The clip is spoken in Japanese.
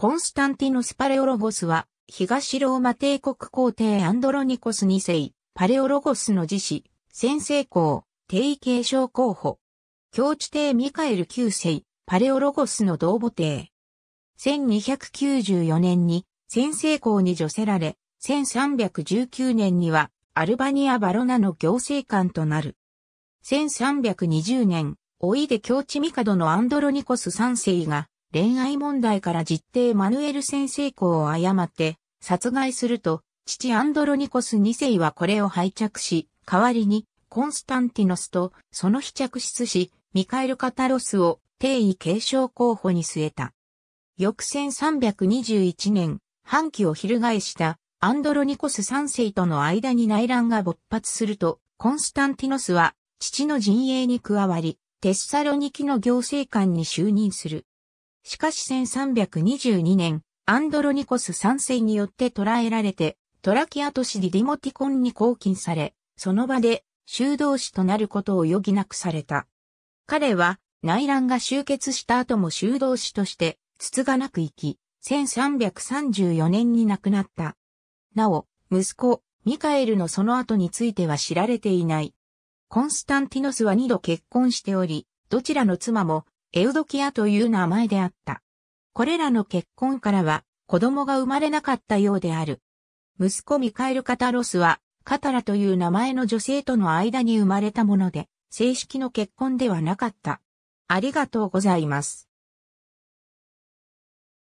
コンスタンティノス・パレオロゴスは、東ローマ帝国皇帝アンドロニコス2世、パレオロゴスの自死、先生皇、帝位継承候補。教地帝ミカエル9世、パレオロゴスの同母帝。1294年に、先生皇に除せられ、1319年には、アルバニア・バロナの行政官となる。1320年、おいで教地ミカドのアンドロニコス3世が、恋愛問題から実定マヌエル先生公を誤って殺害すると、父アンドロニコス2世はこれを拝着し、代わりにコンスタンティノスとその被着室し、ミカエル・カタロスを定位継承候補に据えた。翌1321年、反旗を翻したアンドロニコス3世との間に内乱が勃発すると、コンスタンティノスは父の陣営に加わり、テッサロニキの行政官に就任する。しかし1322年、アンドロニコス3世によって捕らえられて、トラキア都市ディディモティコンに拘禁され、その場で修道士となることを余儀なくされた。彼は内乱が終結した後も修道士として、つつがなく生き、1334年に亡くなった。なお、息子、ミカエルのその後については知られていない。コンスタンティノスは二度結婚しており、どちらの妻もエウドキアという名前であった。これらの結婚からは子供が生まれなかったようである。息子ミカエル・カタロスは、カタラという名前の女性との間に生まれたもので、正式の結婚ではなかった。ありがとうございます。